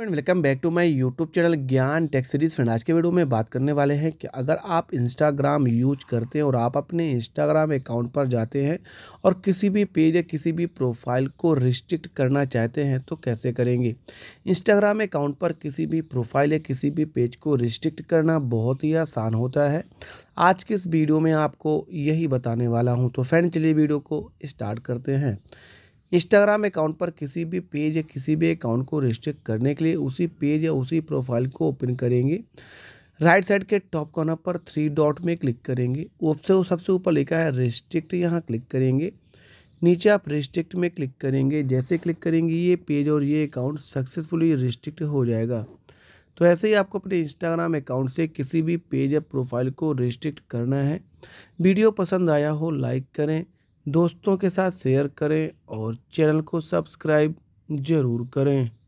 friend welcome back to my YouTube channel Gyan tech series friend आज के video में बात करने वाले हैं कि अगर आप इंस्टाग्राम यूज करते हैं और आप अपने इंस्टाग्राम अकाउंट पर जाते हैं और किसी भी पेज या किसी भी प्रोफाइल को रिस्ट्रिक्ट करना चाहते हैं तो कैसे करेंगे इंस्टाग्राम अकाउंट पर किसी भी प्रोफाइल या किसी भी पेज को रिस्ट्रिक्ट करना बहुत ही आसान होता है आज के इस वीडियो में आपको यही बताने वाला हूँ तो फ्रेंड चलिए वीडियो को स्टार्ट करते हैं इंस्टाग्राम अकाउंट पर किसी भी पेज या किसी भी अकाउंट को रिस्ट्रिक्ट करने के लिए उसी पेज या उसी प्रोफाइल को ओपन करेंगे राइट साइड के टॉप कॉर्नर पर थ्री डॉट में क्लिक करेंगे ऑप्शन सबसे ऊपर लिखा है रिस्ट्रिक्ट यहाँ क्लिक करेंगे नीचे आप रिस्ट्रिक्ट में क्लिक करेंगे जैसे क्लिक करेंगे ये पेज और ये अकाउंट सक्सेसफुली रिस्ट्रिक्ट हो जाएगा तो ऐसे ही आपको अपने इंस्टाग्राम अकाउंट से किसी भी पेज या प्रोफाइल को रिस्ट्रिक्ट करना है वीडियो पसंद आया हो लाइक करें दोस्तों के साथ शेयर करें और चैनल को सब्सक्राइब ज़रूर करें